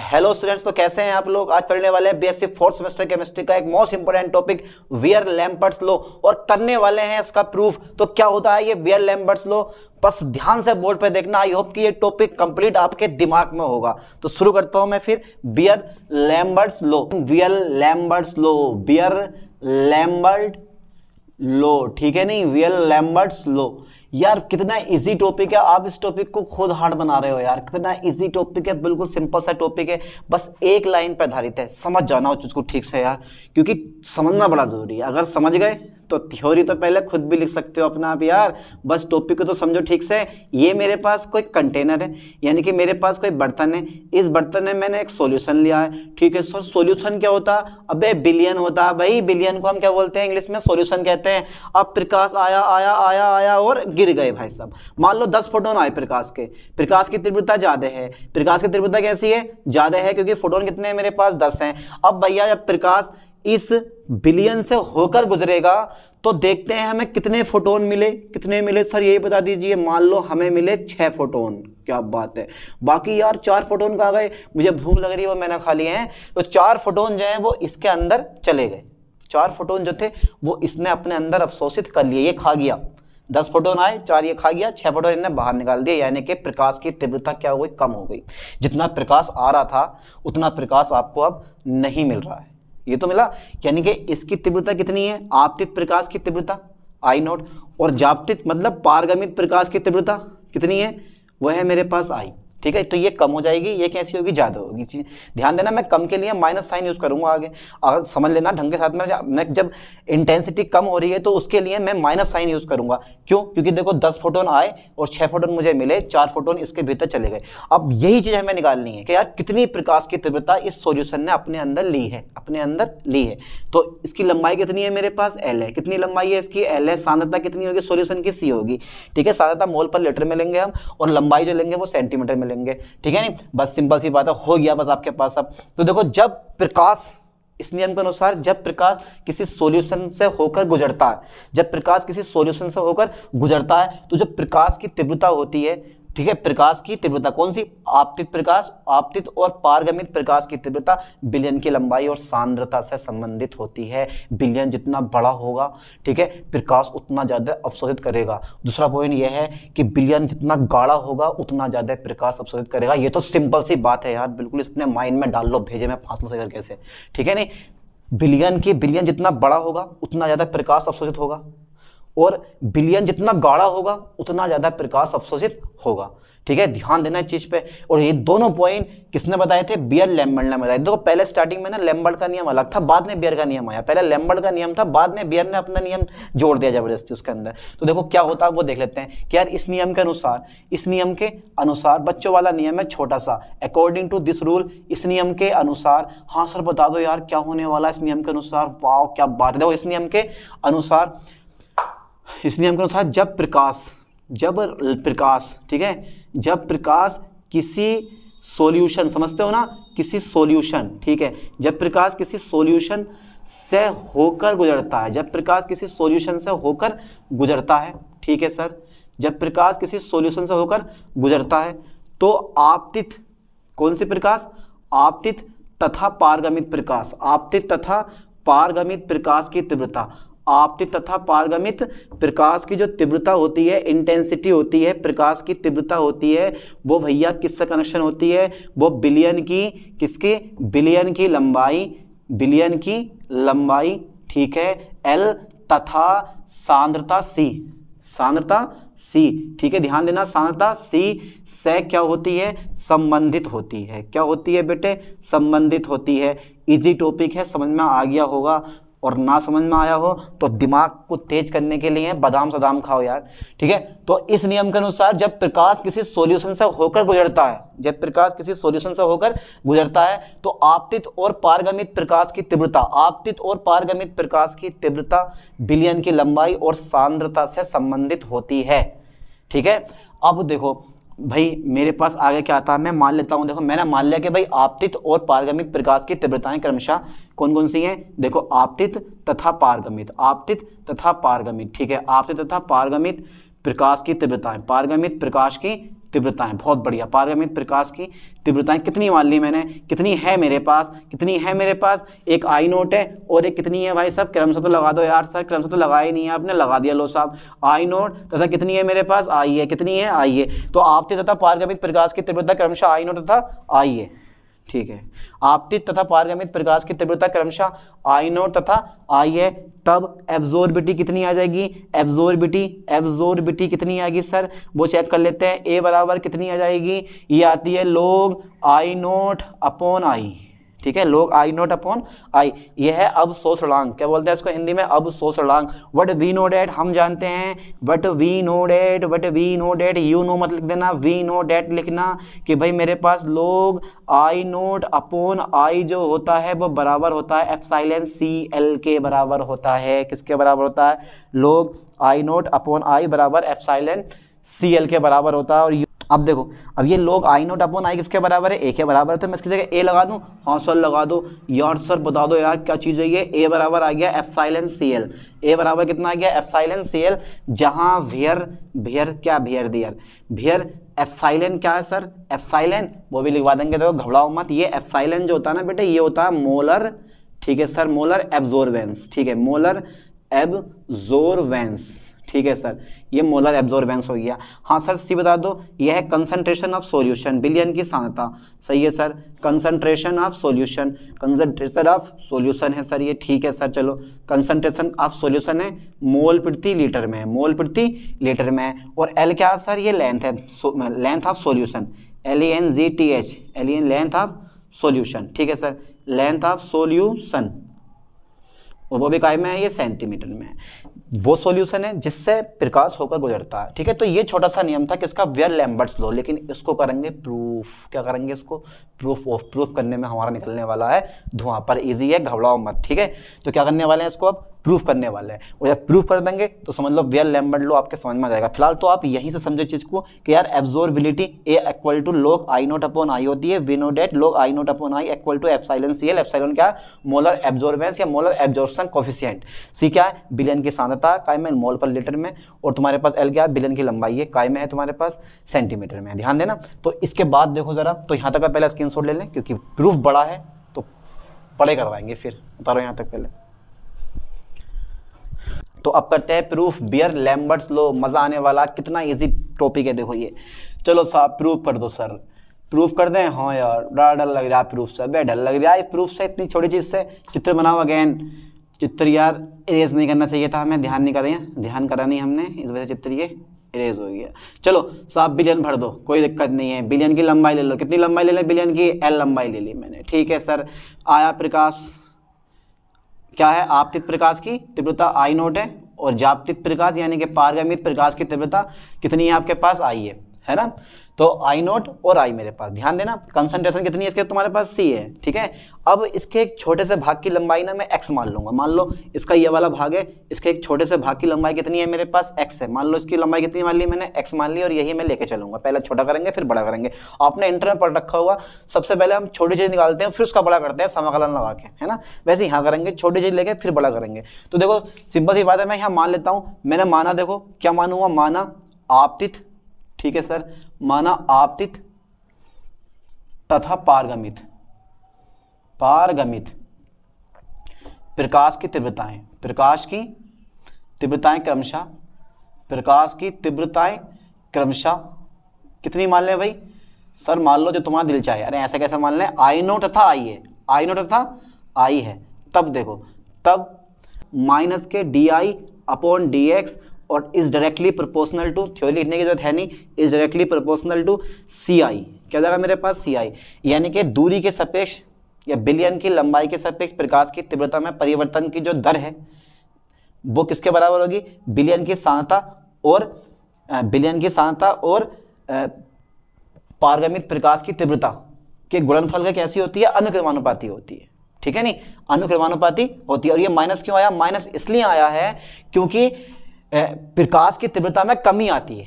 hello students तो कैसे हैं आप लोग आज पढ़ने वाले हैं बीएससी फोर्थ सेमेस्टर केमिस्ट्री का एक most important topic Beer Lambert's law और करने वाले हैं इसका प्रूफ तो क्या होता है ये वियर लैम्पर्ट्स लो बस ध्यान से बोर्ड पे देखना आई होप कि ये टॉपिक कंप्लीट आपके दिमाग में होगा तो शुरू करता हूं मैं फिर Beer Lambert's law Beer Lambert's law Beer Lambert law ठीक है नहीं वियल लैम्बर्ट्स लो यार कितना इजी टॉपिक है आप इस टॉपिक को खुद हार्ड बना रहे हो यार कितना इजी टॉपिक है बिल्कुल सिंपल सा टॉपिक है बस एक लाइन पर आधारित है समझ जाना उस चीज़ को ठीक से यार क्योंकि समझना बड़ा ज़रूरी है अगर समझ गए तो थ्योरी तो पहले खुद भी लिख सकते हो अपना आप यार बस टॉपिक को तो समझो ठीक से ये मेरे पास कोई कंटेनर है यानी कि मेरे पास कोई बर्तन है इस बर्तन में मैंने एक सॉल्यूशन लिया है ठीक है सर सोल्यूशन क्या होता अबे बिलियन होता भाई बिलियन को हम क्या बोलते हैं इंग्लिश में सोल्यूशन कहते हैं अब प्रकाश आया आया आया आया और गिर गए भाई साहब मान लो दस फोटोन आए प्रकाश के प्रकाश की तीव्रता ज़्यादा है प्रकाश की तीव्रता कैसी है ज़्यादा है क्योंकि फोटोन कितने मेरे पास दस हैं अब भैया जब प्रकाश इस बिलियन से होकर गुजरेगा तो देखते हैं हमें कितने फोटोन मिले कितने मिले सर यही बता दीजिए मान लो हमें मिले छः फोटोन क्या बात है बाकी यार चार फोटोन कहाँ गए मुझे भूख लग रही है वो मैंने खा लिए हैं तो चार फोटोन जो हैं वो इसके अंदर चले गए चार फोटोन जो थे वो इसने अपने अंदर अवशोषित कर लिए ये खा गया दस फोटोन आए चार ये खा गया छह फोटोन इन्हें बाहर निकाल दिया यानी कि प्रकाश की तीव्रता क्या हो गई कम हो गई जितना प्रकाश आ रहा था उतना प्रकाश आपको अब नहीं मिल रहा है ये तो मिला यानी कि इसकी तीव्रता कितनी है आपतित प्रकाश की तीव्रता आई नोट और जापतित मतलब पारगमित प्रकाश की तीव्रता कितनी है वह है मेरे पास आई ठीक है तो ये कम हो जाएगी ये कैसी होगी ज़्यादा होगी चीज़ ध्यान देना मैं कम के लिए माइनस साइन यूज़ करूंगा आगे अगर समझ लेना ढंग के साथ में मैं जब इंटेंसिटी कम हो रही है तो उसके लिए मैं माइनस साइन यूज़ करूंगा क्यों क्योंकि देखो दस फोटोन आए और छह फोटोन मुझे मिले चार फोटोन इसके भीतर चले गए अब यही चीज़ हमें निकालनी है कि यार कितनी प्रकाश की तीव्रता इस सोल्यूशन ने अपने अंदर ली है अपने अंदर ली है तो इसकी लंबाई कितनी है मेरे पास एल है कितनी लंबाई है इसकी एल है सांद्रता कितनी होगी सोल्यूशन की सी होगी ठीक है सांद्रता मोल पर लीटर में लेंगे हम और लंबाई जो लेंगे वो सेंटीमीटर में लेंगे ठीक है नहीं बस सिंपल सी बात है हो गया बस आपके पास अब तो देखो जब प्रकाश इस नियम के अनुसार जब प्रकाश किसी सॉल्यूशन से होकर गुजरता है जब प्रकाश किसी सॉल्यूशन से होकर गुजरता है तो जो प्रकाश की तीव्रता होती है ठीक है प्रकाश की तीव्रता कौन सी आपतित प्रकाश आपतित और पारगमित प्रकाश की तीव्रता बिलियन की लंबाई और सांद्रता से संबंधित होती है बिलियन जितना बड़ा होगा ठीक है प्रकाश उतना ज़्यादा अवशोधित करेगा दूसरा पॉइंट यह है कि बिलियन जितना गाढ़ा होगा उतना ज़्यादा प्रकाश अवशोधित करेगा ये तो सिंपल सी बात है यार बिल्कुल इसने माइंड में डाल लो भेजे में फांस लो सकर कैसे ठीक है नहीं बिलियन के बिलियन जितना बड़ा होगा उतना ज़्यादा प्रकाश अवशोषित होगा और बिलियन जितना गाढ़ा होगा उतना ज़्यादा प्रकाश अवशोषित होगा ठीक है ध्यान देना चीज़ पे और ये दोनों पॉइंट किसने बताए थे बियर लैम्बर्ड ने बताए देखो पहले स्टार्टिंग में ना लैम्बर्ड का नियम अलग था बाद में बियर का नियम आया पहले लैम्बर्ड का नियम था बाद में बियर ने अपना नियम जोड़ दिया जबरदस्ती उसके अंदर तो देखो क्या होता है वो देख लेते हैं कि यार इस नियम के अनुसार इस नियम के अनुसार बच्चों वाला नियम है छोटा सा अकॉर्डिंग टू दिस रूल इस नियम के अनुसार हाँ सर बता दो यार क्या होने वाला इस नियम के अनुसार वाह क्या बात है देखो इस नियम के अनुसार इसलिए हम कहना था जब प्रकाश जब प्रकाश ठीक है जब प्रकाश किसी सॉल्यूशन समझते हो ना किसी सॉल्यूशन ठीक है जब प्रकाश किसी सॉल्यूशन से होकर गुजरता है जब प्रकाश किसी सॉल्यूशन से होकर गुजरता है ठीक है सर जब प्रकाश किसी सॉल्यूशन से होकर गुजरता है तो आपतित कौन सी प्रकाश आपतित तथा पारगमित प्रकाश आपतित तथा पारगमित प्रकाश की तीव्रता आपतित तथा पारगमित प्रकाश की जो तीव्रता होती है इंटेंसिटी होती है प्रकाश की तीव्रता होती है वो भैया किससे कनेक्शन होती है वो बिलियन की किसकी बिलियन की लंबाई बिलियन की लंबाई ठीक है एल तथा सांद्रता सी सांद्रता सी ठीक है ध्यान देना सांद्रता सी से क्या होती है संबंधित होती है क्या होती है बेटे संबंधित होती है इजी टॉपिक है समझ में आ गया होगा और ना समझ में आया हो तो दिमाग को तेज करने के लिए बादाम सदाम खाओ यार ठीक है तो इस नियम के अनुसार जब प्रकाश किसी सॉल्यूशन से होकर गुजरता है जब प्रकाश किसी सॉल्यूशन से होकर गुजरता है तो आपतित और पारगमित प्रकाश की तीव्रता आपतित और पारगमित प्रकाश की तीव्रता बिलियन की लंबाई और सांद्रता से संबंधित होती है ठीक है अब देखो भाई मेरे पास आगे क्या आता है मैं मान लेता हूँ देखो मैंने मान लिया कि भाई आपतित और पारगमित प्रकाश की तीव्रताएं क्रमशः कौन कौन सी हैं देखो आपतित तथा पारगमित आपतित तथा पारगमित ठीक है आपतित तथा पारगमित प्रकाश की तीव्रताएं पारगमित प्रकाश की तीव्रताएं बहुत बढ़िया पारगमित प्रकाश की तीव्रताएं कितनी मान ली मैंने कितनी है मेरे पास कितनी है मेरे पास एक आई नोट है और एक कितनी है भाई साहब क्रम से तो लगा दो यार सर क्रम से तो लगा ही नहीं है आपने लगा दिया लो साहब आई नोट तथा कितनी है मेरे पास आई है कितनी है आई है तो आपते तथा पारगमित प्रकाश की तीव्रता क्रमशः आई नोट तथा आई है ठीक है आपतित तथा पारगमित प्रकाश की तीव्रता क्रमशः नोट तथा आई है तब एब्जोर्बिटी कितनी आ जाएगी एब्जोर्बिटी एब्जोर्बिटी कितनी आएगी सर वो चेक कर लेते हैं ए बराबर कितनी आ जाएगी ये आती है लोग आई नोट अपॉन आई ठीक है लोग आई नोट अपॉन आई ये है अब सो क्या बोलते हैं इसको हिंदी में अब so what we know that हम जानते हैं what we know that what we know that you know मत लिख देना वी नो डेट लिखना कि भाई मेरे पास लोग आई नोट अपॉन आई जो होता है वो बराबर होता है एफ साइलेंस सी एल के बराबर होता है किसके बराबर होता है लोग आई नोट अपॉन आई बराबर एफ साइलेंट सी एल के बराबर होता है और यू अब देखो अब ये लोग आई नोट अपन आई किसके बराबर है ए के बराबर है तो मैं इसकी जगह ए लगा दूँ हाँ सर लगा दो यार सर बता दो यार क्या चीज़ है ये ए बराबर आ गया साइलेंस सी एल ए बराबर कितना आ गया साइलेंस सी एल जहाँ भेयर भेयर क्या भेयर दियर भेयर साइलेंट क्या है सर एफसाइलेंट वो भी लिखवा देंगे देखो घबराओ मत ये एफसाइलेंट जो होता है ना बेटे ये होता है मोलर ठीक है सर मोलर एब्जोरवेंस ठीक है मोलर एब्जोरवेंस ठीक है सर ये मोलर एब्जॉर्बेंस हो गया हाँ सर सी बता दो यह है कंसनट्रेशन ऑफ सॉल्यूशन बिलियन की सांता सही है sir concentration of solution concentration of solution है सर ये ठीक है सर चलो कंसनट्रेशन ऑफ सॉल्यूशन है मोल प्रति लीटर में है मोल प्रति लीटर में है और एल क्या सर ये लेंथ है length of solution L E N G T H L E N length of solution ठीक है सर लेंथ ऑफ सोल्यूशन वो भी काय में है ये सेंटीमीटर में है वो सॉल्यूशन है जिससे प्रकाश होकर गुजरता है ठीक है तो ये छोटा सा नियम था किसका वेयर लैम्बर्ट्स लो लेकिन इसको करेंगे प्रूफ क्या करेंगे इसको प्रूफ ऑफ प्रूफ करने में हमारा निकलने वाला है धुआं पर इजी है घबराओ मत ठीक है तो क्या करने वाले हैं इसको अब प्रूफ करने वाले हैं और जब प्रूफ कर देंगे तो समझ लो वेल लैम्बर्ड लो आपके समझ में आ जाएगा फिलहाल तो आप यहीं से समझो चीज़ को कि यार absorbability A equal to log I naught upon I होती है we know that log I naught upon I equal to epsilon C L क्या मोलर एब्जॉर्बेंस या मोलर एब्जॉर्बन कॉफिशियंट सी क्या है बिलियन की सांद्रता काय में मोल पर लीटर में और तुम्हारे पास एल क्या है बिलियन की लंबाई है काय में है तुम्हारे पास सेंटीमीटर में ध्यान देना तो इसके बाद देखो ज़रा तो यहाँ तक पहले स्क्रीन ले लें क्योंकि प्रूफ बड़ा है तो पड़े करवाएंगे फिर उतारो यहाँ तक पहले तो अब करते हैं प्रूफ बियर लैम्बर्ट्स लो मज़ा आने वाला कितना इजी टॉपिक है देखो ये चलो साहब प्रूफ कर दो सर प्रूफ कर दें हाँ यार बड़ा डर लग रहा है प्रूफ से बे डर लग रहा है इस प्रूफ से इतनी छोटी चीज़ से चित्र बनाओ अगेन चित्र यार इरेज नहीं करना चाहिए था हमें ध्यान नहीं करें ध्यान करा नहीं हमने इस वजह से चित्र ये इरेज हो गया चलो साहब बिलियन भर दो कोई दिक्कत नहीं है बिलियन की लंबाई ले लो कितनी लंबाई ले लें बिलियन की एल लंबाई ले ली मैंने ठीक है सर आया प्रकाश क्या है आपतित प्रकाश की तीव्रता आई नोट है और जापतित प्रकाश यानी कि पारगमित प्रकाश की तीव्रता कितनी है आपके पास आई है है ना तो आई नोट और आई मेरे पास ध्यान देना कंसनट्रेशन कितनी है इसके तुम्हारे पास सी है ठीक है अब इसके एक छोटे से भाग की लंबाई ना मैं एक्स मान लूंगा मान लो इसका ये वाला भाग है इसके एक छोटे से भाग की लंबाई कितनी है मेरे पास एक्स है मान लो इसकी लंबाई कितनी मान ली मैंने एक्स मान ली और यही मैं लेके चलूंगा पहले छोटा करेंगे फिर बड़ा करेंगे आपने इंटर में पढ़ रखा हुआ सबसे पहले हम छोटी चीज़ निकालते हैं फिर उसका बड़ा करते हैं समाकलन लगा के है ना वैसे यहाँ करेंगे छोटी चीज़ लेके फिर बड़ा करेंगे तो देखो सिंपल सी बात है मैं यहाँ मान लेता हूँ मैंने माना देखो क्या मानूंगा माना आपतित ठीक है सर माना आपतित तथा पारगमित पारगमित प्रकाश की तीव्रताएं प्रकाश की तीव्रताएं क्रमशः प्रकाश की तीव्रताएं क्रमशः कितनी मान लें भाई सर मान लो जो तुम्हारा दिल चाहे अरे ऐसा कैसा मान लें आई नो तथा आई है आई नो तथा आई है तब देखो तब minus K D I upon D X और is directly proportional to theory लिखने की जरूरत है नहीं is directly proportional to C I क्या जाएगा मेरे पास सी आई यानी कि दूरी के सापेक्ष या बिलियन की लंबाई के सापेक्ष प्रकाश की तीव्रता में परिवर्तन की जो दर है वो किसके बराबर होगी बिलियन की सांता और बिलियन की सांता और पारगमित प्रकाश की तीव्रता के गुणनफल का कैसी होती है अनुक्रमानुपाती होती है ठीक है नहीं अनुक्रमानुपाती होती है और ये माइनस क्यों आया माइनस इसलिए आया है क्योंकि प्रकाश की तीव्रता में कमी आती है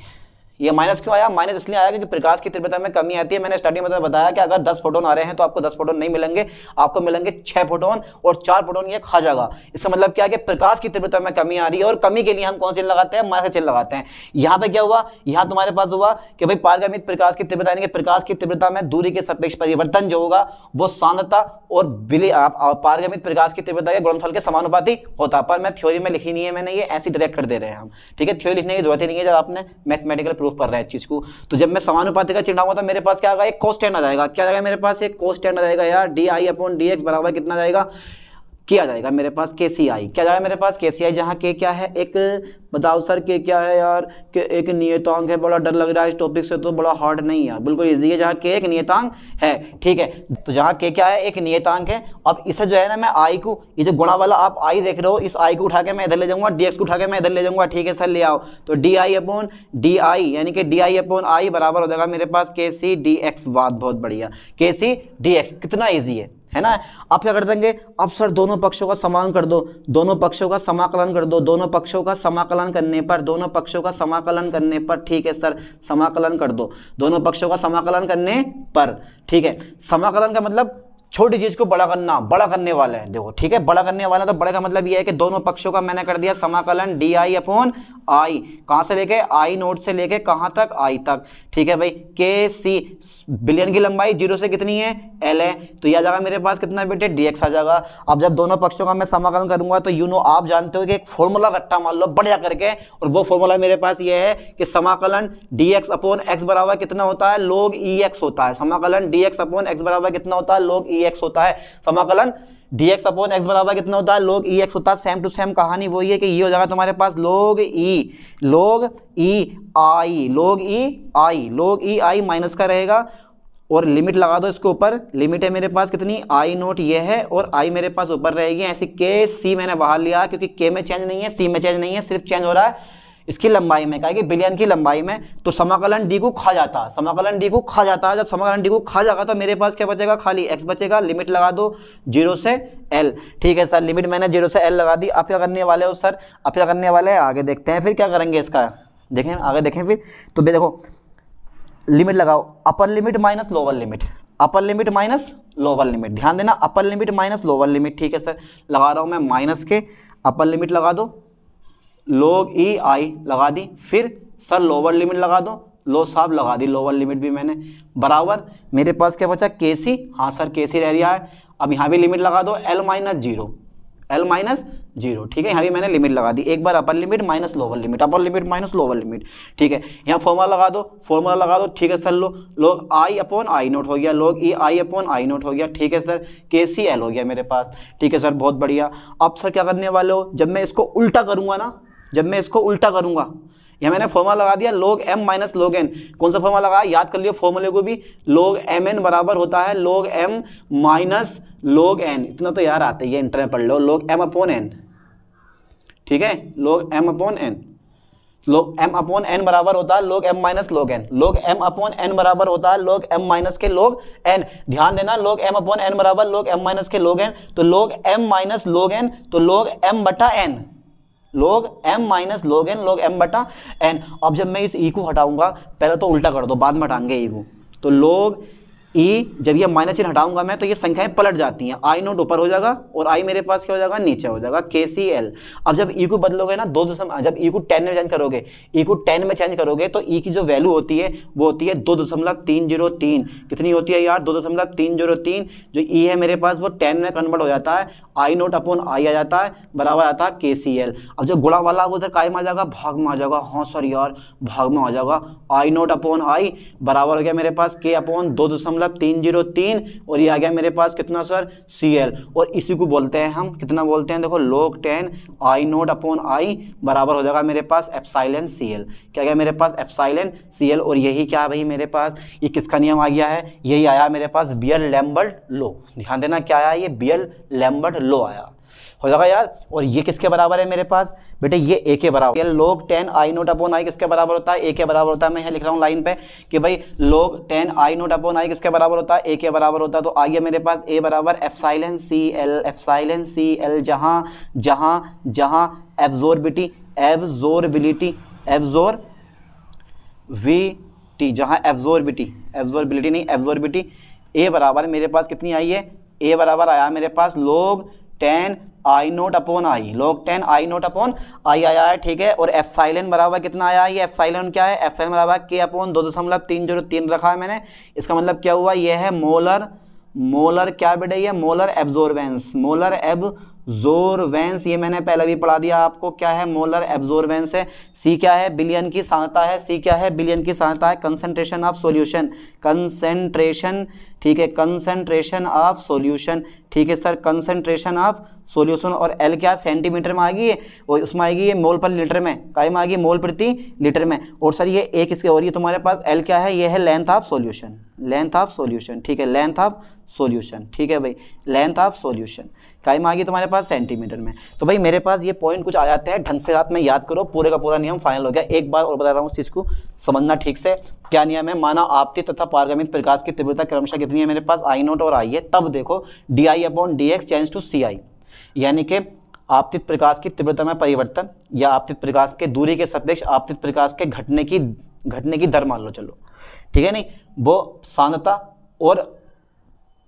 ये माइनस क्यों आया माइनस इसलिए आया क्योंकि प्रकाश की तीव्रता में कमी आती है मैंने स्टार्टिंग में तो बताया कि अगर 10 फोटोन आ रहे हैं तो आपको 10 फोटोन नहीं मिलेंगे आपको मिलेंगे 6 फोटोन और 4 फोटोन ये खा जाएगा इसका मतलब क्या है कि प्रकाश की तीव्रता में कमी आ रही है और कमी के लिए हम कौन चिन्ह लगाते हैं माइनस चिन्ह लगाते हैं यहाँ पे क्या हुआ यहाँ तुम्हारे पास हुआ कि भाई पारगमित प्रकाश की तीव्रता यानी कि प्रकाश की तीव्रता में दूरी के सापेक्ष परिवर्तन जो होगा वो सांद्रता और बिली पारगमित प्रकाश की तीव्रता के गुणनफल के समानुपाती होता पर मैं थ्योरी में लिखी नहीं है मैंने ये ऐसी डायरेक्ट कर दे रहे हैं हम ठीक है थ्योरी लिखने की जरूरत ही नहीं है जब आपने मैथमेटिकल प्रूफ कर रहा है चीज़ को तो जब मैं समानुपाति का चिन्ह तो मेरे पास क्या आएगा एक कॉस्ट एंड आ जाएगा क्या आएगा मेरे पास एक कॉस्ट एंड आ जाएगा यार D I upon D X बराबर कितना जाएगा किया जाएगा मेरे पास के सी आई क्या जाएगा मेरे पास के सी आई जहाँ के क्या है एक बताओ सर के क्या है यार के एक नियतांक है बड़ा डर लग रहा है इस टॉपिक से तो बड़ा हार्ड नहीं यार बिल्कुल ईजी है जहाँ के एक नियतांक है ठीक है तो जहाँ के क्या है एक नियतांक है अब इसे जो है ना मैं आई को ये जो गुणा वाला आप आई देख रहे हो इस आई को उठा के मैं इधर ले जाऊँगा डी को उठा के मैं इधर ले जाऊँगा ठीक है सर ले आओ तो D I upon D I यानी कि डी आई अपोन आई बराबर हो जाएगा मेरे पास के सी डी एक्स बात बहुत बढ़िया के सी डी एक्स कितना ईजी है है ना आप क्या कर देंगे अब सर दोनों पक्षों का समान कर दो दोनों पक्षों का समाकलन कर दो दोनों पक्षों का समाकलन करने पर दोनों पक्षों का समाकलन करने पर ठीक है सर समाकलन कर दो दोनों पक्षों का समाकलन करने पर ठीक है समाकलन का मतलब छोटी चीज को बड़ा करना बड़ा करने वाला है देखो ठीक है बड़ा करने वाला तो बड़े का मतलब यह है कि दोनों पक्षों का मैंने कर दिया समाकलन डी आई अपॉन आई कहाँ से लेके आई नोट से लेके कहाँ तक आई तक ठीक है भाई के सी बिलियन की लंबाई जीरो से कितनी है एल है तो यह आ जाएगा मेरे पास कितना बेटे डी आ जाएगा अब जब दोनों पक्षों का मैं समाकलन करूंगा तो यू नो आप जानते हो कि एक फॉर्मूला रट्टा मान लो बढ़िया करके और वो फॉर्मूला मेरे पास ये है कि समाकलन डी एक्स अपॉन एक्स बराबर कितना होता है लोग ई एक्स होता है समाकलन डी एक्स अपॉन एक्स बराबर कितना होता है log e e e e X होता है समाकलन डी एक्स अपॉन एक्स बराबर कितना होता है लोग ई एक्स होता है सेम टू सेम कहानी वही है कि ये e हो जाएगा तुम्हारे पास लोग ई लोग ई आई लोग ई आई लोग ई आई माइनस का रहेगा और लिमिट लगा दो इसके ऊपर लिमिट है मेरे पास कितनी आई नोट ये है और आई मेरे पास ऊपर रहेगी ऐसे के सी मैंने बाहर लिया क्योंकि के में चेंज नहीं है सी में चेंज नहीं है सिर्फ चेंज हो रहा है इसकी लंबाई में कहा कि बिलियन की लंबाई में तो समाकलन डी को खा जाता है समाकलन डी को खा जाता है जब समाकलन डी को खा जाएगा तो मेरे पास क्या बचेगा खाली एक्स बचेगा लिमिट लगा दो जीरो से एल ठीक है सर लिमिट मैंने जीरो से एल लगा दी आप क्या करने वाले हो सर आप क्या करने वाले हैं आगे देखते हैं फिर क्या करेंगे इसका देखें आगे देखें फिर तो देखो लिमिट लगाओ upper limit minus lower limit upper limit minus lower limit ध्यान देना upper limit minus lower limit ठीक है सर लगा रहा हूँ मैं माइनस के अपर लिमिट लगा दो लोग ई आई लगा दी फिर सर लोअर लिमिट लगा दो लो साहब लगा दी लोअर लिमिट भी मैंने बराबर मेरे पास क्या बचा के सी हाँ सर के सी रह रहा है अब यहाँ भी लिमिट लगा दो L minus zero L minus zero ठीक है यहाँ भी मैंने लिमिट लगा दी एक बार upper limit minus lower limit upper limit minus lower limit ठीक है यहाँ फॉर्मूला लगा दो फॉर्मूला लगा दो ठीक है सर लो लोग आई अपॉन आई नोट हो गया लोग ई आई अपॉन आई नोट हो गया ठीक है सर के सी एल हो गया मेरे पास ठीक है सर बहुत बढ़िया अब सर क्या करने वाले हो जब मैं इसको उल्टा करूँगा ना जब मैं इसको उल्टा करूंगा यह मैंने फॉर्मा लगा दिया लोग एम माइनस लोग एन कौन सा फॉर्मा लगाया याद कर लियो फॉर्मूले को भी लोग एम एन बराबर होता है log M minus log N इतना तो यार आते ही इंटरनेट पढ़ लो लोग एम अपॉन एन ठीक है log M upon N log M upon N बराबर होता है log M minus log N log M upon N बराबर होता है लोग एम माइनस के लोग एन ध्यान देना लोग एम अपॉन एन बराबर लोग एम माइनस के लोग एन तो लोग एम माइनस लोग एन तो लोग एम बटा N log m minus log N log m बटा n अब जब मैं इस e को हटाऊंगा पहले तो उल्टा कर दो बाद में हटाएंगे e को तो लोग ई जब ये माइनस चिन्ह हटाऊंगा मैं तो ये संख्याएं पलट जाती हैं आई नोट ऊपर हो जाएगा और आई मेरे पास क्या हो जाएगा नीचे हो जाएगा के सी एल अब जब ई e को बदलोगे ना दो दशम जब ई e को टेन में चेंज करोगे ई e को टेन में चेंज करोगे तो ई की जो वैल्यू होती है वो होती है दो दशमलव तीन जीरो तीन कितनी होती है यार दो दशमलव तीन जीरो तीन जो ई है मेरे पास वो टेन में कन्वर्ट हो जाता है आई नोट अपॉन आई आ जाता है बराबर आता है के सी एल अब जो गुड़ा वाला उधर काय में आ जाएगा भाग में आ जाएगा हाँ सॉरी यार भाग में आ जाएगा आई नोट अपॉन आई बराबर हो गया मेरे पास के अपॉन दो दशमलव मतलब तीन जीरो तीन और ये आ गया मेरे पास कितना सर सी एल और इसी को बोलते हैं हम कितना बोलते हैं देखो log ten I naught upon I बराबर हो जाएगा मेरे पास एप्साइलेंट सी एल क्या गया मेरे पास एप्साइलेंट सी एल और यही क्या भाई मेरे पास ये किसका नियम आ गया है यही आया मेरे पास बियल लैम्बर्ट लो ध्यान देना क्या आया ये बियल लैम्बर्ट लो आया हो जाएगा यार और ये किसके बराबर है मेरे पास बेटे ये ए के बराबर यार log ten I naught upon I किसके बराबर होता है ए के बराबर होता है मैं यहाँ लिख रहा हूँ लाइन पे कि भाई log ten I naught upon I किसके बराबर होता है ए के बराबर होता है तो आइए मेरे पास ए बराबर epsilon C L epsilon C L जहाँ जहाँ जहाँ एब्जोरबिटी एब्जोरबिलिटी एब्जोर वी टी जहाँ एब्जोरबिटी एब्जोरबिलिटी नहीं एब्जोरबिटी ए बराबर मेरे पास कितनी आई है ए बराबर आया मेरे पास log ten I naught upon I log ten I naught upon I आया है ठीक है और एफ साइलेंट बराबर कितना आया ये एफ साइलेंट क्या है एफ साइलेंट बराबर के अपॉन दो दशमलव तीन जीरो तीन रखा है मैंने इसका मतलब क्या हुआ ये है मोलर मोलर क्या बेटा ये मोलर एब्जोर्बेंस मोलर एब जोरवेंस ये मैंने पहले भी पढ़ा दिया आपको क्या है मोलर एब्जोरवेंस है सी क्या है बिलियन की सहायता है सी क्या है बिलियन की सहायता है कंसेंट्रेशन ऑफ सॉल्यूशन कंसंट्रेशन ठीक है कंसंट्रेशन ऑफ सॉल्यूशन ठीक है सर कंसेंट्रेशन ऑफ सॉल्यूशन और एल क्या सेंटीमीटर में आ गई है और उसमें आएगी ये मोल पर लीटर में काय में आ गई मोल प्रति लीटर में और सर ये एक इसके और ये तुम्हारे पास एल क्या है ये है length of solution length of solution ठीक है लेंथ ऑफ सॉल्यूशन ठीक है भाई लेंथ ऑफ सॉल्यूशन टाइम आ गया तुम्हारे पास सेंटीमीटर में तो भाई मेरे पास ये पॉइंट कुछ आ जाते हैं ढंग से रात में याद करो पूरे का पूरा नियम फाइनल हो गया एक बार और बता रहा हूँ उस चीज़ को समझना ठीक से क्या नियम है माना आपती तथा पारगमित प्रकाश की तीव्रता क्रमशः कितनी है मेरे पास आई नोट और आई है तब देखो D I upon D X change to C I यानी कि आपतित प्रकाश की तीव्रता में परिवर्तन या आपतित प्रकाश के दूरी के सापेक्ष आपतित प्रकाश के घटने की घटने की दर मान लो चलो ठीक है नहीं वो सांद्रता और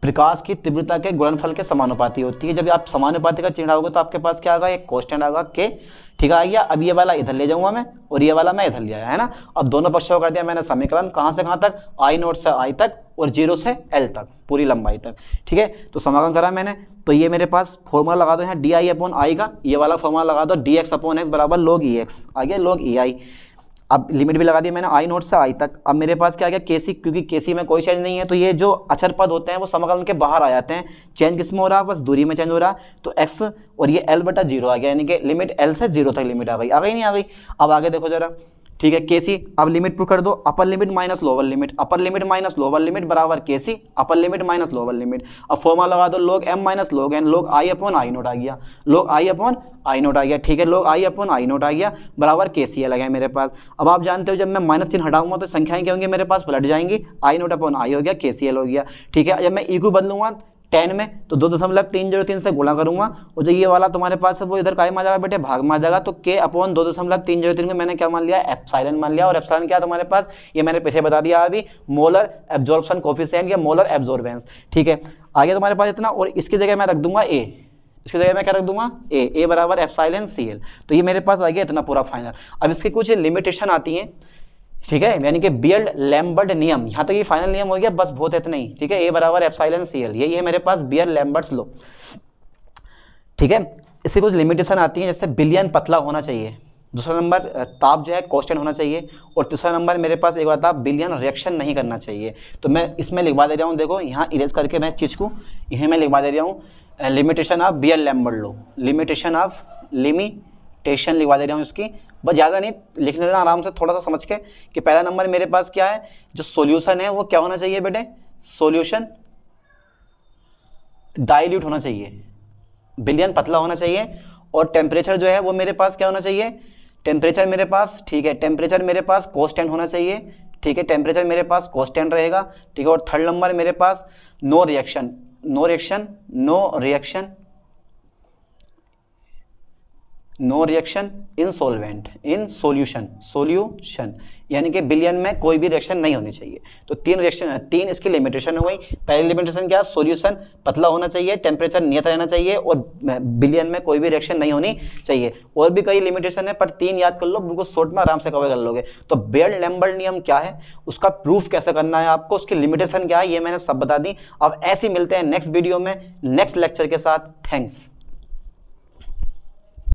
प्रकाश की तीव्रता के गुणनफल के समानुपाती होती है जब आप समानुपाती का चिन्ह होगा तो आपके पास क्या आगा एक कॉन्स्टेंट आगा के ठीक आ गया अब ये वाला इधर ले जाऊंगा मैं और ये वाला मैं इधर ले आया है ना अब दोनों पक्षों को कर दिया मैंने समीकरण कहाँ से कहाँ तक आई नोट से आई तक और जीरो से एल तक पूरी लंबाई तक ठीक है तो समाकलन करा मैंने तो ये मेरे पास फॉर्मूला लगा दो यहाँ डी आई अपॉन आई का ये वाला फॉर्मूला लगा दो डी एक्स अपॉन एक्स बराबर लॉग ई एक्स आ गया लॉग ई आई अब लिमिट भी लगा दी मैंने आई नोट से आई तक अब मेरे पास क्या आ गया केसी क्योंकि केसी में कोई चेंज नहीं है तो ये जो अचर पद होते हैं वो समकलन के बाहर आ जाते हैं चेंज किस में हो रहा है बस दूरी में चेंज हो रहा है तो एक्स और ये एल बटा जीरो आ गया यानी कि लिमिट एल से जीरो तक लिमिट आ गई आ गई नहीं आ गई अब आगे देखो जरा ठीक है के सी अब लिमिट प्रूफ कर दो upper limit minus lower limit upper limit minus lower limit बराबर K C upper limit minus lower limit अब फॉर्मा लगा दो लोग एम माइनस लोग एन लोग आई अपॉन आई नोट आ गया लोग आई अपॉन आई नोट आ गया ठीक है लोग आई अपॉन आई नोट आ गया बराबर के सी एल आ गया मेरे पास अब आप जानते हो जब मैं माइनस चिन्ह हटाऊंगा तो संख्याएं क्या होंगी मेरे पास पलट जाएंगी आई नोट अपॉन आई हो गया के सी एल हो गया ठीक है जब मैं ई को बदलूंगा टेन में तो दो दशमलव तीन जीरो तीन से गुणा करूंगा और जो ये वाला तुम्हारे पास है वो इधर कायम आ जाएगा बेटे भाग में आ जाएगा तो के अपॉन दो दशमलव तीन जीरो तीन को मैंने क्या मान लिया एप्साइलन मान लिया और एप्साइलन क्या तुम्हारे पास ये मैंने पीछे बता दिया अभी मोलर एब्जॉर्बन कोफिशियंट या मोलर एब्जॉर्बेंस ठीक है आगे तुम्हारे पास इतना और इसकी जगह मैं रख दूंगा ए इसकी जगह मैं क्या रख दूंगा ए ए बराबर एफसाइलन सी एल तो ये मेरे पास आ गया इतना पूरा फाइनल अब इसकी कुछ लिमिटेशन आती हैं ठीक है यानी कि बियल्ड लैम्बर्ट नियम यहाँ तक ये फाइनल नियम हो गया बस बहुत इतना ही ठीक है ए बराबर एफसाइलन सी एल यही है मेरे पास बियर लैम्बर्ट्स लो ठीक है इससे कुछ लिमिटेशन आती है जैसे बिलियन पतला होना चाहिए दूसरा नंबर ताप जो है कॉन्स्टेंट होना चाहिए और तीसरा नंबर मेरे पास एक बात था बिलियन रिएक्शन नहीं करना चाहिए तो मैं इसमें लिखवा दे रहा हूँ देखो यहाँ इरेज करके मैं चीज़ को यहीं मैं लिखवा दे रहा हूँ limitation of Beer Lambert law limitation of limitation लिखवा दे रहा हूँ इसकी बस ज़्यादा नहीं लिख लेना आराम से थोड़ा सा समझ के कि पहला नंबर मेरे पास क्या है जो सोल्यूशन है वो क्या होना चाहिए बेटे सोल्यूशन डाइल्यूट होना चाहिए बिलियन पतला होना चाहिए और टेम्परेचर जो है वो मेरे पास क्या होना चाहिए टेम्परेचर मेरे पास ठीक है टेम्परेचर मेरे पास कॉन्स्टेंट होना चाहिए ठीक है टेम्परेचर मेरे पास कॉन्स्टेंट रहेगा ठीक है और थर्ड नंबर मेरे पास no reaction no reaction no reaction no reaction in solvent in solution solution यानी कि बिलियन में कोई भी रिएक्शन नहीं होनी चाहिए तो तीन रिएक्शन तीन इसकी लिमिटेशन हो गई पहली लिमिटेशन क्या सोल्यूशन पतला होना चाहिए टेम्परेचर नियत रहना चाहिए और बिलियन में कोई भी रिएक्शन नहीं होनी चाहिए और भी कई लिमिटेशन है पर तीन याद कर लो बिल्कुल शॉर्ट में आराम से कवर कर लोगे तो बेल लैम्बर्ट नियम क्या है उसका प्रूफ कैसे करना है आपको उसकी लिमिटेशन क्या है ये मैंने सब बता दी अब ऐसे मिलते हैं नेक्स्ट वीडियो में नेक्स्ट लेक्चर के साथ थैंक्स